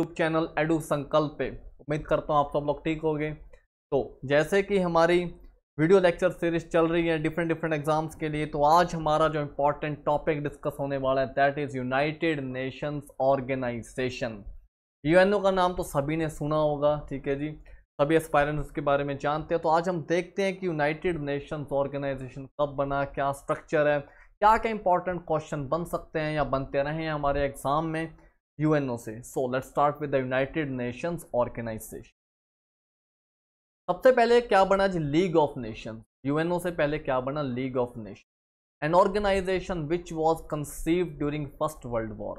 YouTube channel edu संकल्प पे उम्मीद करता हूँ आप सब लोग ठीक हो गए तो जैसे कि हमारी वीडियो लेक्चर सीरीज चल रही है डिफरेंट डिफरेंट एग्जाम्स के लिए तो आज हमारा जो इम्पोर्टेंट टॉपिक डिस्कस होने वाला है that is United Nations Organization UNO का नाम तो सभी ने सुना होगा ठीक है जी सभी एस्पायरेंट्स के बारे में जानते हैं तो आज हम देखते हैं कि यूनाइटेड नेशंस ऑर्गेनाइजेशन कब बना क्या स्ट्रक्चर है क्या क्या इंपॉर्टेंट क्वेश्चन बन सकते हैं या बनते रहे हैं हमारे एग्ज़ाम में यूएनओ से so let start with the United Nations Organization सबसे पहले क्या बना जी लीग ऑफ नेशन यूएनओ से पहले क्या बना League of Nation an organization which was conceive during First World War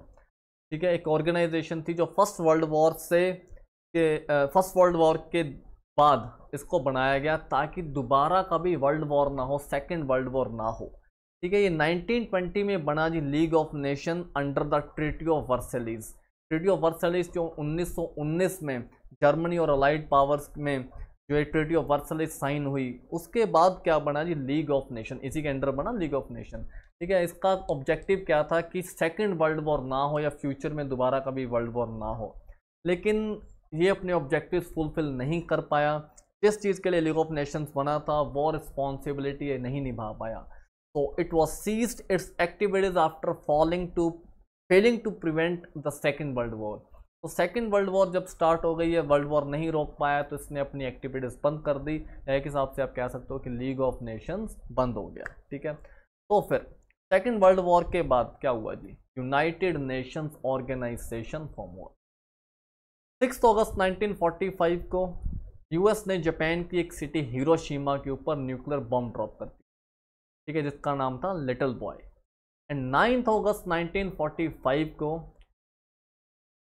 ठीक है एक ऑर्गेनाइजेशन थी जो फर्स्ट वर्ल्ड वॉर से के फर्स्ट वर्ल्ड वॉर के बाद इसको बनाया गया ताकि दोबारा कभी वर्ल्ड वॉर ना हो सेकेंड वर्ल्ड वॉर ना हो ठीक है ये 1920 में बना जी League of Nation under the treaty of Versailles treaty of Versailles जो 1919 में जर्मनी और अलाइड पावर्स में जो एक ट्रिटी ऑफ वर्सेलीज साइन हुई उसके बाद क्या बना जी लीग ऑफ नेशन इसी के अंडर बना लीग ऑफ नेशन ठीक है इसका ऑब्जेक्टिव क्या था कि सेकेंड वर्ल्ड वॉर ना हो या फ्यूचर में दोबारा कभी वर्ल्ड वॉर ना हो लेकिन ये अपने ऑब्जेक्टिव फुलफिल नहीं कर पाया जिस चीज़ के लिए लीग ऑफ नेशंस बना था वो रिस्पॉन्सिबिलिटी नहीं निभा पाया So it was ceased its activities after falling to failing to prevent the Second World War. तो सेकेंड वर्ल्ड वॉर जब स्टार्ट हो गई है वर्ल्ड वॉर नहीं रोक पाया तो इसने अपनी एक्टिविटीज़ बंद कर दी एक हिसाब से आप कह सकते हो कि लीग ऑफ नेशंस बंद हो गया ठीक है तो फिर सेकेंड वर्ल्ड वॉर के बाद क्या हुआ जी यूनाइटेड नेशंस ऑर्गेनाइजेशन फॉर्म हुआ सिक्स अगस्त 1945 को यूएस ने जापान की एक सिटी हीरोशीमा के ऊपर न्यूक्लियर बॉम्ब ड्रॉप कर दिया ठीक है जिसका नाम था Little Boy and ninth August 1945 को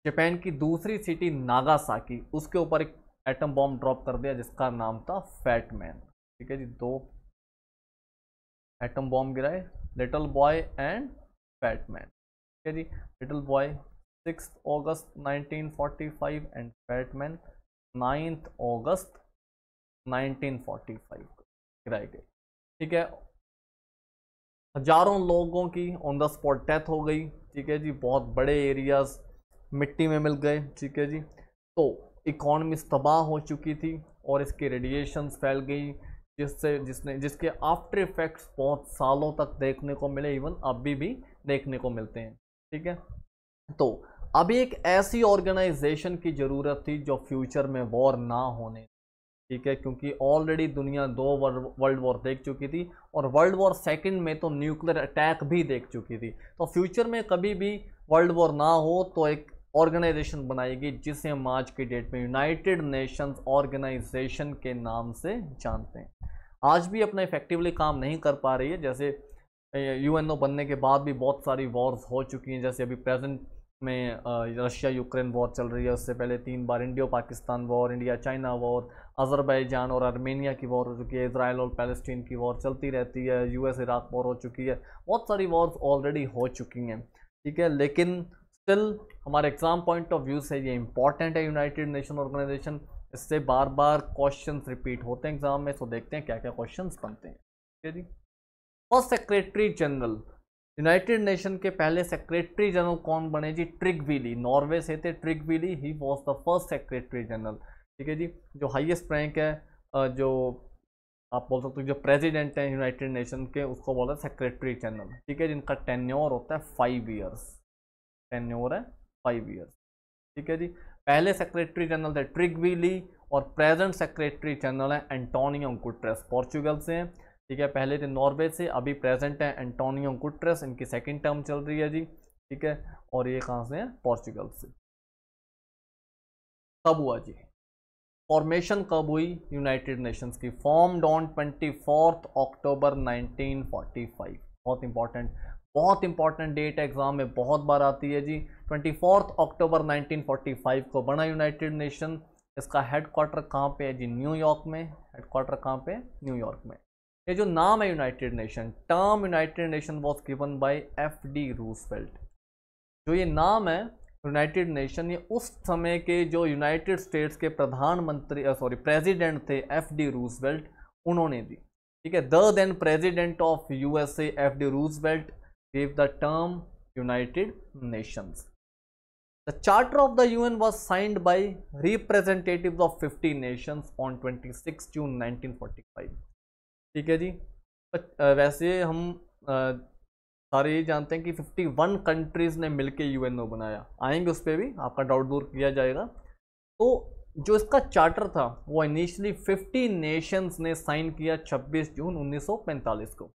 जापान की दूसरी सिटी नागासाकी उसके ऊपर एक एटम बॉम्ब ड्रॉप कर दिया जिसका नाम था फैट मैन ठीक है जी दो एटम बॉम्ब गिराए Little Boy and Fat Man ठीक है जी Little Boy six August 1945 and Fat Man ninth August 1945 को गिराए गए ठीक है हजारों लोगों की ऑन द स्पॉट डेथ हो गई ठीक है जी बहुत बड़े एरियाज मिट्टी में मिल गए ठीक है जी तो इकॉनमी तबाह हो चुकी थी और इसके रेडिएशंस फैल गई जिससे जिसने जिसके आफ्टर इफ़ेक्ट्स बहुत सालों तक देखने को मिले इवन अभी भी देखने को मिलते हैं ठीक है तो अभी एक ऐसी ऑर्गेनाइजेशन की ज़रूरत थी जो फ्यूचर में वॉर ना होने ठीक है क्योंकि ऑलरेडी दुनिया दो वर्ल्ड वॉर देख चुकी थी और वर्ल्ड वॉर सेकंड में तो न्यूक्लियर अटैक भी देख चुकी थी तो फ्यूचर में कभी भी वर्ल्ड वॉर ना हो तो एक ऑर्गेनाइजेशन बनाएगी जिसे हम आज की डेट में यूनाइटेड नेशंस ऑर्गेनाइजेशन के नाम से जानते हैं आज भी अपना इफेक्टिवली काम नहीं कर पा रही है जैसे यूएनओ बनने के बाद भी बहुत सारी वॉर्स हो चुकी हैं जैसे अभी प्रेजेंट में रशिया यूक्रेन वॉर चल रही है उससे पहले तीन बार Indo Pakistan war India China war Azerbaijan और आर्मेनिया की वॉर हो चुकी है इसराइल और पैलेस्टीन की वॉर चलती रहती है यूएस इराक वॉर हो चुकी है बहुत सारी वॉर्स ऑलरेडी हो चुकी हैं ठीक है लेकिन स्टिल हमारे एग्ज़ाम पॉइंट ऑफ व्यू से ये इंपॉर्टेंट है यूनाइटेड नेशन ऑर्गेनाइजेशन इससे बार बार क्वेश्चन रिपीट होते हैं एग्ज़ाम में तो देखते हैं क्या क्या क्वेश्चन बनते हैं ठीक है जी first secretary general United Nation के पहले सेक्रेटरी जनरल कौन बने जी ट्रिक विली नॉर्वे से थे Trygve Lie he was the first secretary general ठीक है जी जो हाइएस्ट रैंक है जो आप बोल सकते हो जो प्रेसिडेंट हैं यूनाइटेड नेशन के उसको बोला सेक्रेटरी जनरल ठीक है जिनका टेन्योर होता है फाइव ईयर्स टेन्योर है फाइव ईयर्स ठीक है जी पहले सेक्रेटरी जनरल थे ट्रिक विली और प्रेजेंट सेक्रेटरी जनरल है एंटोनियो गुटरेस पोर्चुगल से हैं ठीक है पहले थे नॉर्वे से अभी प्रेजेंट है एंटोनियो गुट्रेस इनकी सेकेंड टर्म चल रही है जी ठीक है और ये कहाँ से है पोर्चुगल से कब हुआ जी फॉर्मेशन कब हुई यूनाइटेड नेशंस की form on twenty fourth October 1945 बहुत इंपॉर्टेंट बहुत इंपॉर्टेंट डेट एग्जाम में बहुत बार आती है जी ट्वेंटी फोर्थ अक्टूबर फाइव को बना यूनाइटेड नेशन इसका हेड क्वार्टर कहाँ पे है जी न्यूयॉर्क में हेड क्वार्टर कहाँ पे न्यूयॉर्क में ये जो नाम है United nation term United nation was given by F D Roosevelt जो ये नाम है यूनाइटेड नेशन ये उस समय के जो यूनाइटेड स्टेट्स के प्रधानमंत्री सॉरी प्रेसिडेंट थे एफ डी रूसवेल्ट उन्होंने दी ठीक है the then president of S F D United Nation the charter of the U N was signed by representative of fifty representatives on twenty six June nineteen forty five ठीक है जी वैसे हम सारे ये जानते हैं कि 51 कंट्रीज़ ने मिलके यूएनओ बनाया आएंगे उस पर भी आपका डाउट दूर किया जाएगा तो जो इसका चार्टर था वो इनिशियली 50 नेशंस ने साइन किया 26 जून 1945 को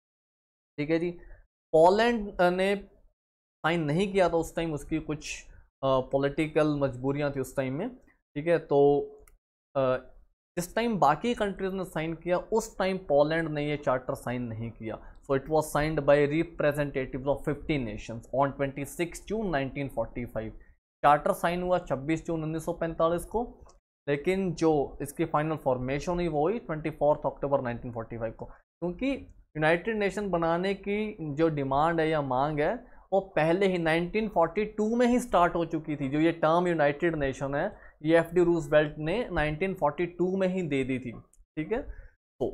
ठीक है जी पोलैंड ने साइन नहीं किया था उस टाइम उसकी कुछ पॉलिटिकल मजबूरियां थी उस टाइम में ठीक है तो जिस टाइम बाकी कंट्रीज ने साइन किया उस टाइम पोलैंड ने ये चार्टर साइन नहीं किया so it was signed by representative of fifty nations on twenty six June nineteen forty five charter sign हुआ छब्बीस जून उन्नीस सौ पैंतालीस को लेकिन जो इसकी फाइनल फॉर्मेशन हुई वो हुई twenty fourth October nineteen forty five को क्योंकि यूनाइटेड नेशन बनाने की जो डिमांड है या मांग है वो पहले ही 1942 में ही स्टार्ट हो चुकी थी जो ये टर्म यूनाइटेड नेशन है ये एफ डी रूस बेल्ट ने 1942 में ही दे दी थी ठीक है तो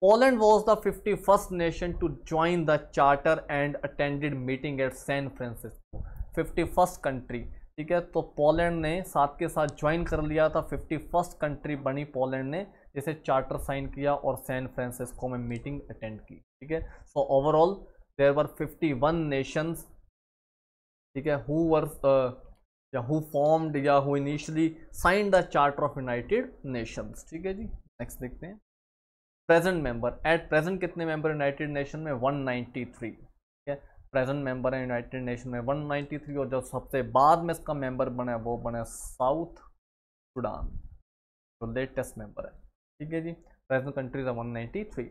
Poland was the fifty first nation to join the charter and attended meeting at San Francisco fifty first country ठीक है तो पोलैंड ने साथ के साथ ज्वाइन कर लिया था फिफ्टी फर्स्ट कंट्री बनी पोलैंड ने जिसे चार्टर साइन किया और सैन फ्रांसिस्को में मीटिंग अटेंड की ठीक है so overall there were fifty one nations ठीक है हु वर या हु फॉर्म्ड या who initially signed the charter of United Nations ठीक है जी नेक्स्ट देखते हैं प्रेजेंट मेंबर एट प्रेजेंट कितने मेंबर यूनाइटेड नेशन में 193 ठीक है प्रेजेंट मेंबर है यूनाइटेड नेशन में 193 और जो सबसे बाद में इसका मेंबर बना है वो बना है साउथ सूडान जो लेटेस्ट मेंबर है ठीक है जी प्रेजेंट कंट्रीज है 193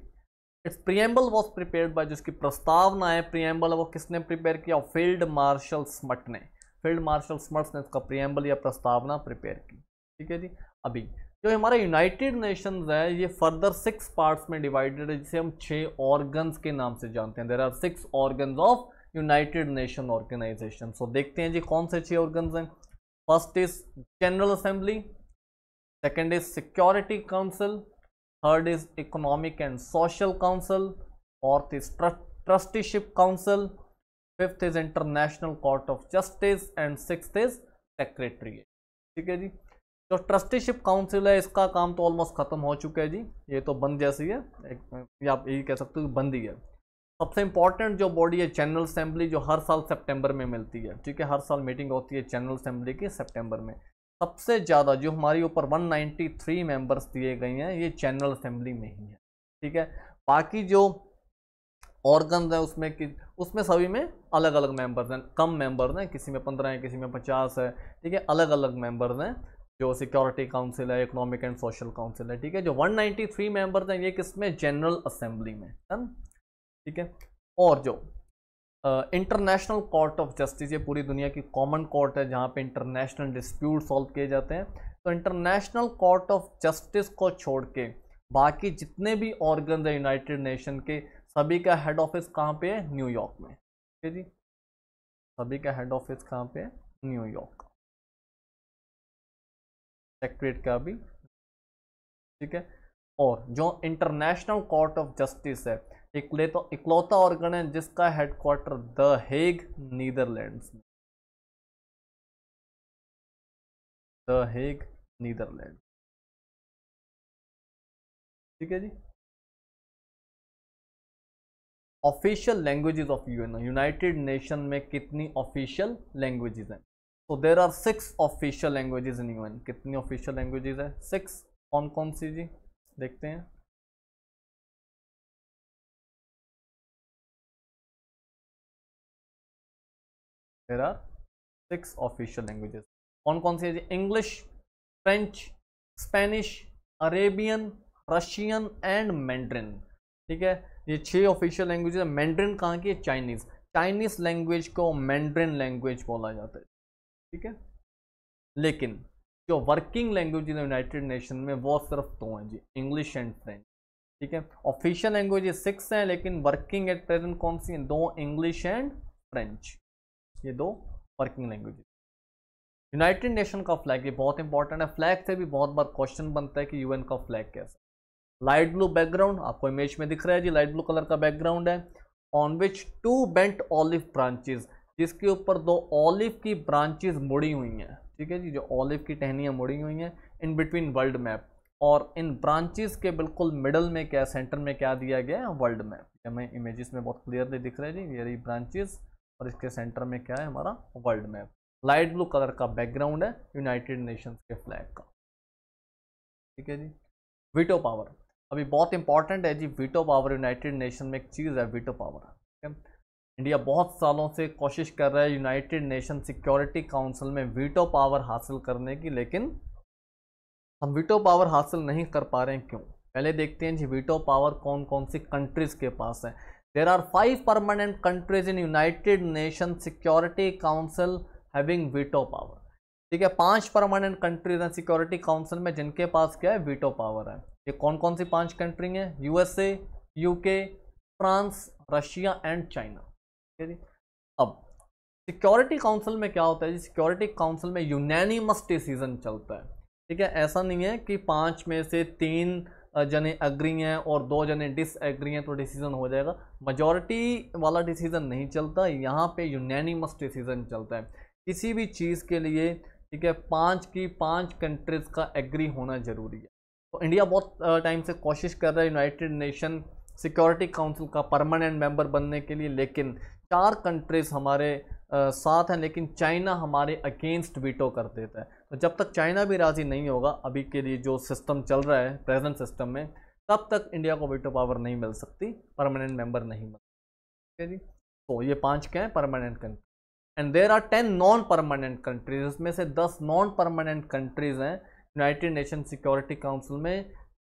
it's preamble was prepare by जिसकी प्रस्तावना है प्रियम्बल वो किसने प्रिपेयर किया फील्ड मार्शल स्मट ने फील्ड मार्शल स्मर्ट्स ने उसका प्रियम्बल या प्रस्तावना प्रिपेयर की ठीक है जी अभी जो हमारा यूनाइटेड नेशंस है ये फर्दर सिक्स पार्ट्स में डिवाइडेड है जिसे हम छः ऑर्गन्स के नाम से जानते हैं there are six organs of United Nation Organization so देखते हैं जी कौन से छः ऑर्गन्स हैं first is General Assembly second is Security Council third is Economic and Social Council fourth is Trusteeship Council fifth is International Court of Justice and six is secretary ठीक है जी जो ट्रस्टीशिप काउंसिल है इसका काम तो almost ख़त्म हो चुका है जी ये तो बंद जैसी है एक, आप यही कह सकते हो कि बंद ही है सबसे इंपॉर्टेंट जो बॉडी है जनरल असेंबली जो हर साल सेप्टेंबर में मिलती है ठीक है हर साल मीटिंग होती है जनरल असेंबली की सेप्टेंबर में सबसे ज़्यादा जो हमारे ऊपर 193 मेंबर्स दिए गए हैं ये जनरल असेंबली में ही है ठीक है बाकी जो ऑर्गन हैं उसमें कि उसमें सभी में अलग अलग मेंबर्स हैं कम मेंबर्स हैं किसी में पंद्रह हैं किसी में पचास है ठीक है अलग अलग मेंबर्स हैं जो सिक्योरिटी काउंसिल है इकोनॉमिक एंड सोशल काउंसिल है ठीक है जो 193 मेंबर्स हैं ये किस में जनरल असेंबली में डन ठीक है और जो इंटरनेशनल कोर्ट ऑफ जस्टिस ये पूरी दुनिया की कॉमन कोर्ट है जहाँ पे इंटरनेशनल डिस्प्यूट सॉल्व किए जाते हैं तो इंटरनेशनल कोर्ट ऑफ जस्टिस को छोड़ के बाकी जितने भी ऑर्गन है यूनाइटेड नेशन के सभी का हेड ऑफिस कहाँ पे है न्यूयॉर्क में ठीक है जी सभी का हेड ऑफिस कहाँ पे है न्यूयॉर्क सेक्रेट का भी ठीक है और जो इंटरनेशनल कोर्ट ऑफ जस्टिस है इकले तो इकलौता ऑर्गन है जिसका हेडक्वार्टर द हेग नीदरलैंड्स में द हेग नीदरलैंड ठीक है जी official languages of UN United Nation में कितनी ऑफिशियल लैंग्वेजेस हैं तो there are six official languages in UN कितनी ऑफिशियल लैंग्वेजेस हैं सिक्स कौन कौन सी जी देखते हैं there are six official languages कौन कौन सी है जी English French Spanish Arabian Russian and Mandarin ठीक है ये छह ऑफिशियल लैंग्वेज है मैंड्रिन कहाँ की चाइनीज़ चाइनीज़ लैंग्वेज को मैंड्रिन लैंग्वेज बोला जाता है ठीक है लेकिन जो वर्किंग लैंग्वेज यूनाइटेड नेशन में वो सिर्फ दो हैं जी इंग्लिश एंड फ्रेंच ठीक है ऑफिशियल लैंग्वेज सिक्स हैं लेकिन वर्किंग एट प्रेजेंट कौन सी हैं दो इंग्लिश एंड फ्रेंच ये दो वर्किंग लैंग्वेज यूनाइटेड नेशन का फ्लैग ये बहुत इंपॉर्टेंट है फ्लैग से भी बहुत बार क्वेश्चन बनता है कि यूएन का फ्लैग कैसा लाइट ब्लू बैकग्राउंड आपको इमेज में दिख रहा है जी लाइट ब्लू कलर का बैकग्राउंड है on which two bent olive branches जिसके ऊपर दो ऑलिव की ब्रांचेज मुड़ी हुई हैं ठीक है जी जो ऑलिव की टहनियाँ मुड़ी हुई हैं इन बिटवीन वर्ल्ड मैप और इन ब्रांचेज के बिल्कुल मिडल में क्या सेंटर में क्या दिया गया है वर्ल्ड मैप हमें इमेजेस में बहुत क्लियरली दिख रहा है जी ये रही ब्रांचेज और इसके सेंटर में क्या है हमारा world map light blue colour का बैकग्राउंड है यूनाइटेड नेशंस के फ्लैग का ठीक है जी विटो पावर अभी बहुत इंपॉर्टेंट है जी वीटो पावर यूनाइटेड नेशन में एक चीज़ है वीटो पावर ठीक है इंडिया बहुत सालों से कोशिश कर रहा है यूनाइटेड नेशन सिक्योरिटी काउंसिल में वीटो पावर हासिल करने की लेकिन हम वीटो पावर हासिल नहीं कर पा रहे हैं क्यों पहले देखते हैं जी वीटो पावर कौन कौन सी कंट्रीज़ के पास है there are five permanent countries in United Nation Security Council having veto power ठीक है पांच परमानेंट कंट्रीज हैं सिक्योरिटी काउंसिल में जिनके पास क्या है वीटो पावर है ये कौन कौन सी पांच कंट्री हैं USA UK France Russia and China ठीक है जी अब सिक्योरिटी काउंसिल में क्या होता है जी सिक्योरिटी काउंसिल में यूनैनिमस डिसीजन चलता है ठीक है ऐसा नहीं है कि पाँच में से तीन जने अग्री हैं और दो जने डिसएग्री हैं तो डिसीजन हो जाएगा मजॉरिटी वाला डिसीजन नहीं चलता यहाँ पे यूनैनिमस डिसीजन चलता है किसी भी चीज़ के लिए ठीक है पाँच की पाँच कंट्रीज़ का एग्री होना ज़रूरी है तो इंडिया बहुत टाइम से कोशिश कर रहा है यूनाइटेड नेशन सिक्योरिटी काउंसिल का परमानेंट मेंबर बनने के लिए लेकिन चार कंट्रीज़ हमारे आ, साथ हैं लेकिन चाइना हमारे अगेंस्ट वीटो कर देता है तो जब तक चाइना भी राज़ी नहीं होगा अभी के लिए जो सिस्टम चल रहा है प्रेजेंट सिस्टम में तब तक इंडिया को वीटो पावर नहीं मिल सकती परमानेंट मेंबर नहीं मिल सकती ठीक है जी तो ये पाँच क्या है permanent country and there are ten non permanent countries इसमें से दस नॉन परमानेंट कंट्रीज़ हैं यूनाइटेड नेशन सिक्योरिटी काउंसिल में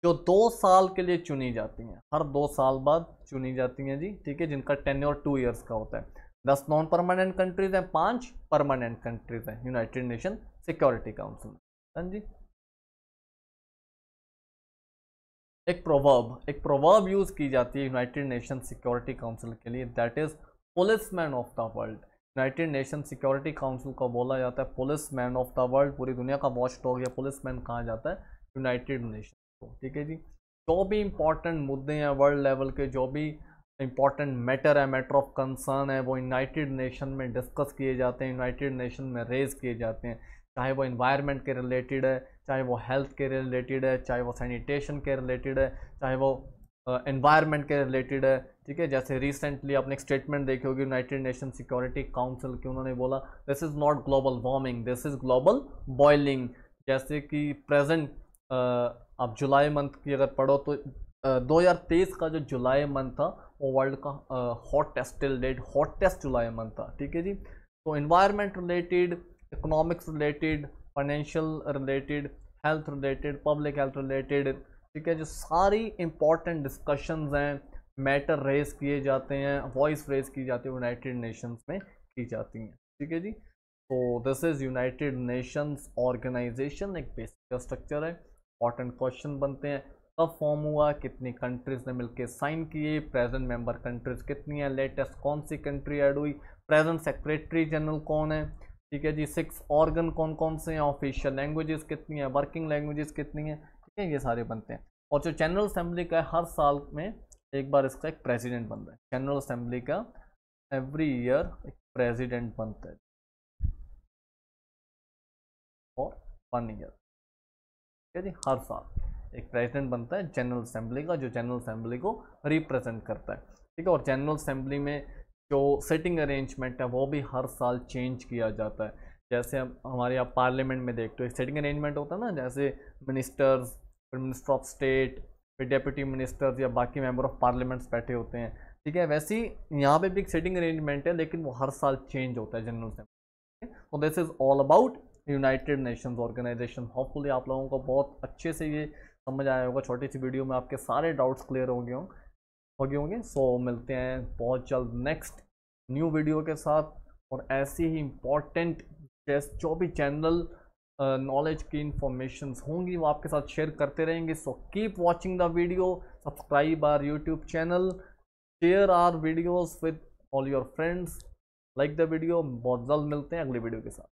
जो दो साल के लिए चुनी जाती हैं हर दो साल बाद चुनी जाती हैं जी ठीक है जिनका टेन और टू ईयर्स का होता है दस नॉन परमानेंट कंट्रीज हैं पांच परमानेंट कंट्रीज हैं यूनाइटेड नेशन सिक्योरिटी काउंसिल में हाँ जी एक प्रोवर्ब एक प्रोवर्ब यूज की जाती है यूनाइटेड नेशन सिक्योरिटी काउंसिल के लिए that is policeman of the world United Nation Security Council को बोला जाता है policeman of the world पूरी दुनिया का वॉच टॉक या पुलिस मैन कहा जाता है यूनाइटेड नेशन को ठीक है जी जो भी इंपॉर्टेंट मुद्दे हैं वर्ल्ड लेवल के जो भी इम्पॉर्टेंट मैटर है मैटर ऑफ कंसर्न है वो यूनाइटेड नेशन में डिस्कस किए जाते हैं यूनाइटेड नेशन में रेज किए जाते हैं चाहे वो इन्वायरमेंट के रिलेटेड है चाहे वो हेल्थ के रिलेटेड है चाहे वो सैनिटेशन के रिलेटेड है चाहे वो एनवायरनमेंट के रिलेटेड है ठीक है जैसे रिसेंटली आपने एक स्टेटमेंट देखी होगी यूनाइटेड नेशन सिक्योरिटी काउंसिल की उन्होंने बोला this is not global warming this is global boiling जैसे कि प्रेजेंट आप जुलाई मंथ की अगर पढ़ो तो दो हज़ार तेईस का जो जुलाई मंथ था वो वर्ल्ड का hottest till date hottest July month था ठीक है जी तो environment related economics related financial related health related public health related ठीक है जो सारी इंपॉर्टेंट डिस्कशंस हैं मैटर रेज किए जाते हैं वॉइस रेज की जाती है यूनाइटेड नेशंस में की जाती हैं ठीक है जी तो this is United Nations organisation एक बेसिक स्ट्रक्चर है इंपॉर्टेंट क्वेश्चन बनते हैं कब फॉर्म हुआ कितनी कंट्रीज़ ने मिलकर साइन किए प्रेजेंट मेंबर कंट्रीज़ कितनी हैं लेटेस्ट कौन सी कंट्री एड हुई प्रेजेंट सेक्रेटरी जनरल कौन है ठीक है जी सिक्स ऑर्गन कौन कौन से हैं ऑफिशियल लैंग्वेजेस कितनी हैं वर्किंग लैंग्वेजेस कितनी हैं है ये सारे बनते हैं और जो जनरल असम्बली का है हर साल में एक बार इसका एक प्रेसिडेंट बनता है जनरल असम्बली का एवरी ईयर एक प्रेसिडेंट बनता है और वन ईयर ठीक है जी हर साल एक प्रेसिडेंट बनता है जनरल असम्बली का जो जनरल असम्बली को रिप्रेजेंट करता है ठीक है और जनरल असम्बली में जो सिटिंग अरेंजमेंट है वो भी हर साल चेंज किया जाता है जैसे हम हमारे यहाँ पार्लियामेंट में देखते हो एक सिटिंग अरेंजमेंट होता है ना जैसे मिनिस्टर्स फिर मिनिस्टर ऑफ स्टेट फिर डेप्यूटी मिनिस्टर्स या बाकी मेंबर ऑफ पार्लियामेंट्स बैठे होते हैं ठीक है वैसे ही यहाँ पे भी एक सेटिंग अरेंजमेंट है लेकिन वो हर साल चेंज होता है जनरल असेंबली तो this is all about United Nations organisation hopefully आप लोगों को बहुत अच्छे से ये समझ आया होगा छोटी सी वीडियो में आपके सारे डाउट्स क्लियर हो गए होंगे हो गए होंगे सो मिलते हैं बहुत जल्द नेक्स्ट न्यू वीडियो के साथ और ऐसी ही इम्पॉर्टेंट जो भी चैनल नॉलेज की इंफॉर्मेशन होंगी वो आपके साथ शेयर करते रहेंगे so keep watching the video subscribe our YouTube channel share our videos with all your friends like the video बहुत जल्द मिलते हैं अगली वीडियो के साथ